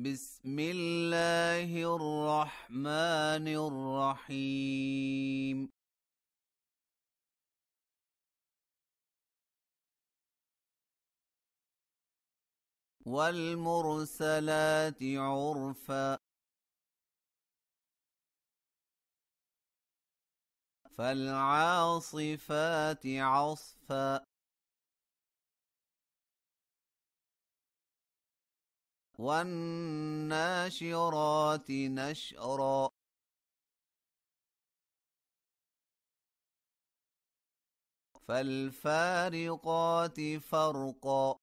بسم الله الرحمن الرحيم والمرسلات عرفا فالعاصفات عصفا والناشرات نشرا فالفارقات فرقا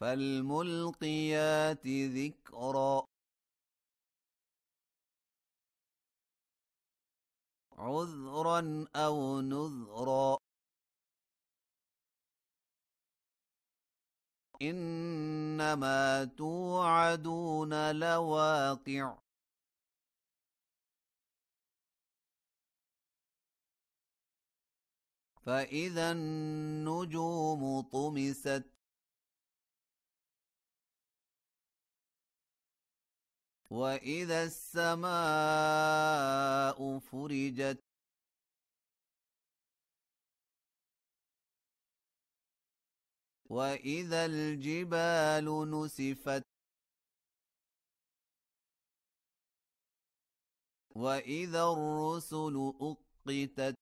فالملقيات ذكرا عذرا او نذرا انما توعدون لواقع فاذا النجوم طمست واذا السماء فرجت وإذا الجبال نسفت وإذا الرسل أقتت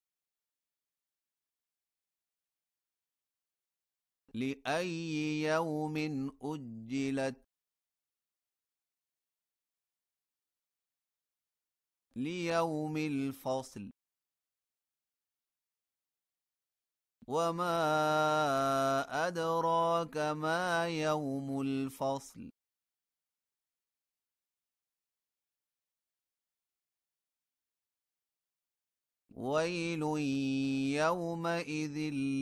لأي يوم أجلت ليوم الفصل وما أدراك ما يوم الفصل ويل يومئذ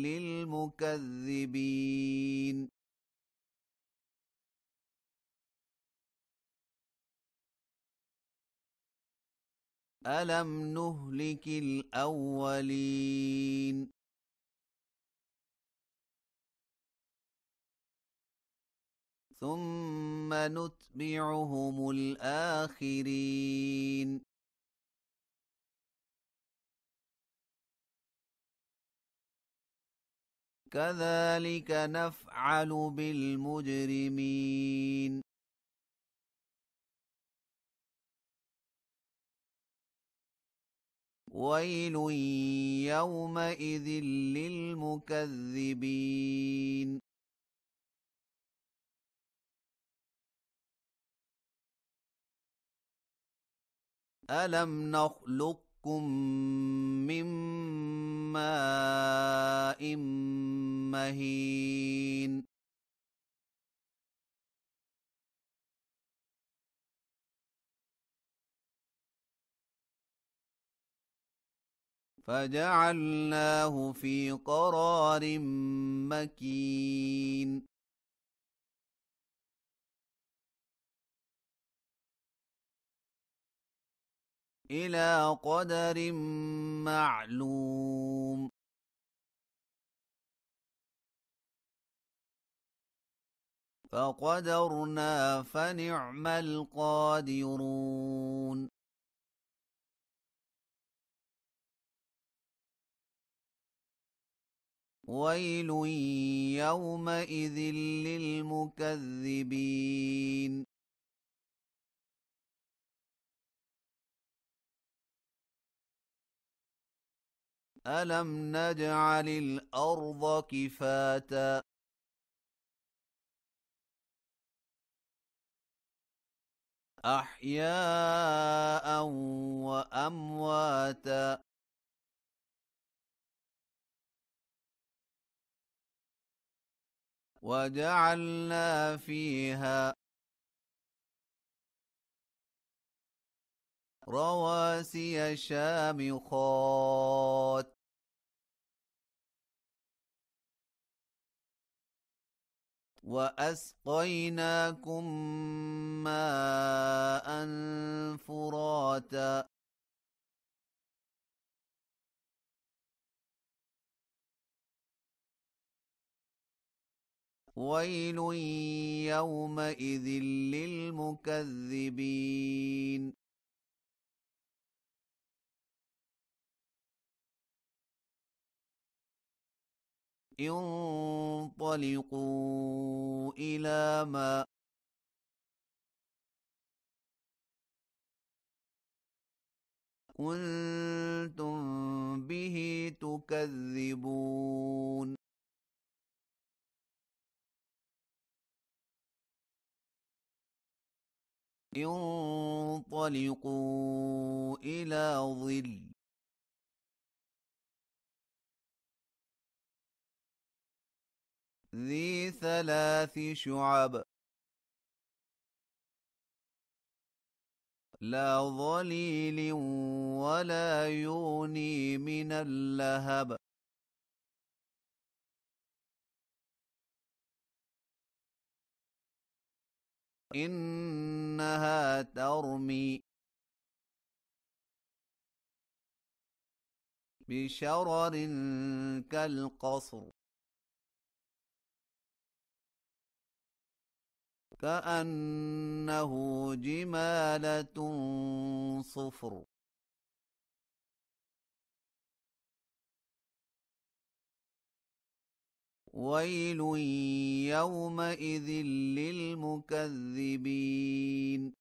للمكذبين ألم نهلك الأولين ثم نتبعهم الآخرين كذلك نفعل بالمجرمين ويل يومئذ للمكذبين الم نخلقكم من ماء مهين فجعلناه في قرار مكين إلى قدر معلوم فقدرنا فنعم القادرون ويل يومئذ للمكذبين الم نجعل الارض كفاتا احياء وامواتا وجعلنا فيها رواسي شامخات واسقيناكم ماء فراتا ويل يومئذ للمكذبين انطلقوا إلى ما كنتم به تكذبون انطلقوا إلى ظل ذي ثلاث شعب لا ظليل ولا يغني من اللهب إنها ترمي بشرر كالقصر كأنه جمالة صفر ويل يومئذ للمكذبين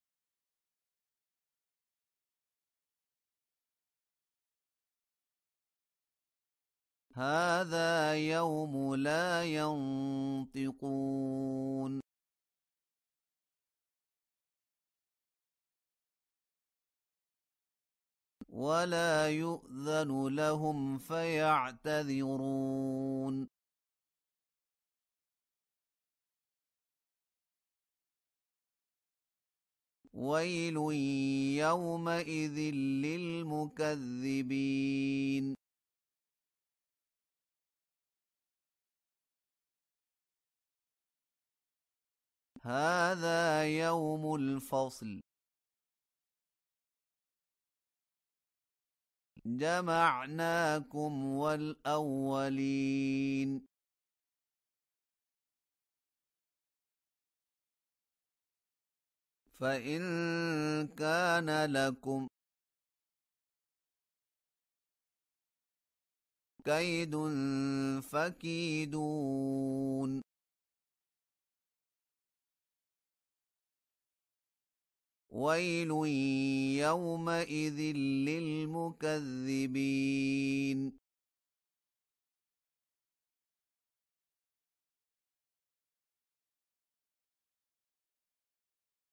هذا يوم لا ينطقون ولا يؤذن لهم فيعتذرون ويل يومئذ للمكذبين هذا يوم الفصل جمعناكم والأولين فإن كان لكم كيد فكيدون ويل يومئذ للمكذبين